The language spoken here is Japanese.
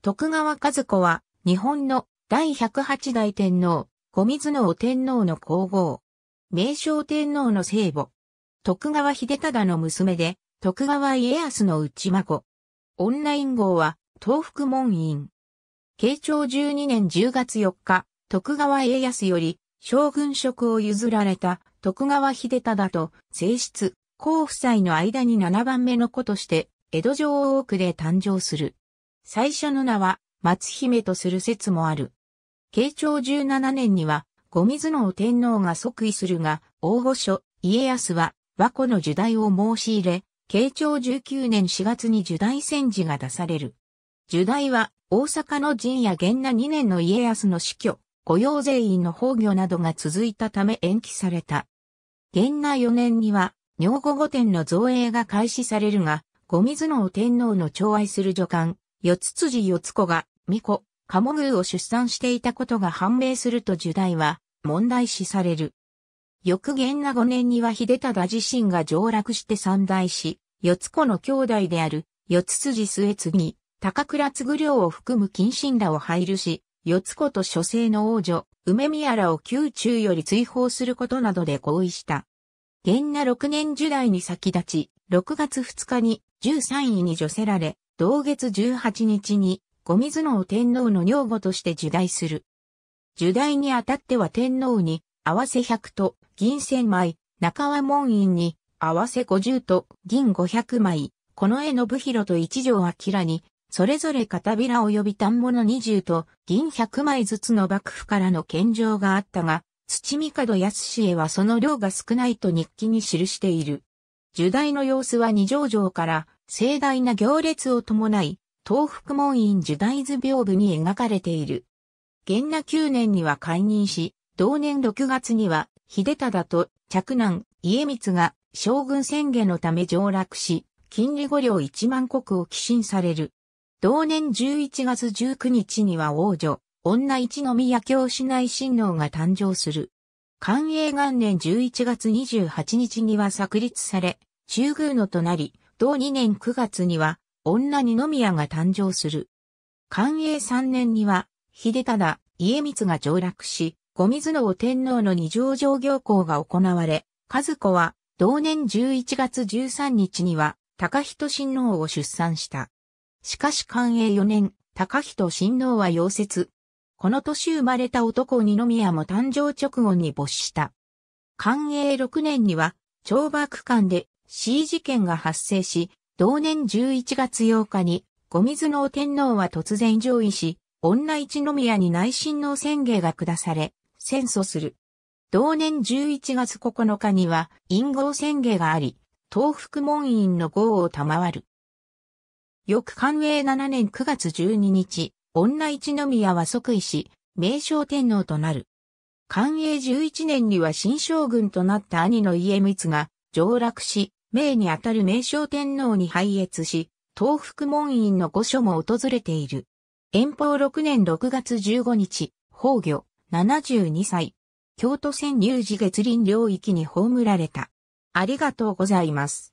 徳川和子は、日本の第108代天皇、小水の天皇の皇后。名称天皇の聖母。徳川秀忠の娘で、徳川家康の内孫。オンライン号は、東福門院。慶長12年10月4日、徳川家康より、将軍職を譲られた徳川秀忠と正室、皇夫妻の間に7番目の子として、江戸城大奥で誕生する。最初の名は松姫とする説もある。慶長17年には、後水野天皇が即位するが、大御所、家康は、和子の受代を申し入れ、慶長19年4月に受代戦時が出される。受代は、大阪の陣や源那2年の家康の死去、御用税員の崩御などが続いたため延期された。源那4年には、女後御殿の造営が開始されるが、後水野天皇の寵愛する女官、四つ辻四つ子が、巫女、カモグーを出産していたことが判明すると受代は、問題視される。翌元那5年には秀忠自身が上落して三代し、四つ子の兄弟である、四つ辻末次、高倉継良を含む近親らを配慮し、四つ子と諸生の王女、梅宮らを宮中より追放することなどで合意した。元那6年受代に先立ち、6月2日に13位に除せられ、同月18日に、後水を天皇の女房として受代する。受代にあたっては天皇に、合わせ100と銀1000枚、中和門院に、合わせ50と銀500枚、この絵の部広と一条明に、それぞれ片びら及びぼ物20と銀100枚ずつの幕府からの献上があったが、土門康へはその量が少ないと日記に記している。受大の様子は二条城から盛大な行列を伴い、東福門院受大図屏風に描かれている。元那9年には解任し、同年6月には、秀忠と嫡男、家光が将軍宣言のため上洛し、金利五両一万国を寄進される。同年11月19日には王女、女一宮教市内親王が誕生する。寛永元年11月28日には作立され、中宮のとなり、同2年9月には、女二宮が誕生する。寛永3年には、秀忠、家光が上洛し、御水の天皇の二条上行行が行われ、和子は、同年11月13日には、高人親王を出産した。しかし寛永4年、高人親王は溶接、この年生まれた男二宮も誕生直後に没した。寛永6年には、懲罰官で C 事件が発生し、同年11月8日に、ご水の天皇は突然上位し、女一宮に内親王宣言が下され、戦争する。同年11月9日には、陰謀宣言があり、東福門院の号を賜る。翌寛永7年9月12日、女一宮は即位し、名称天皇となる。寛永11年には新将軍となった兄の家光が上洛し、名にあたる名称天皇に拝謁し、東福門院の御所も訪れている。延宝6年6月15日、崩御、72歳。京都線入寺月林領域に葬られた。ありがとうございます。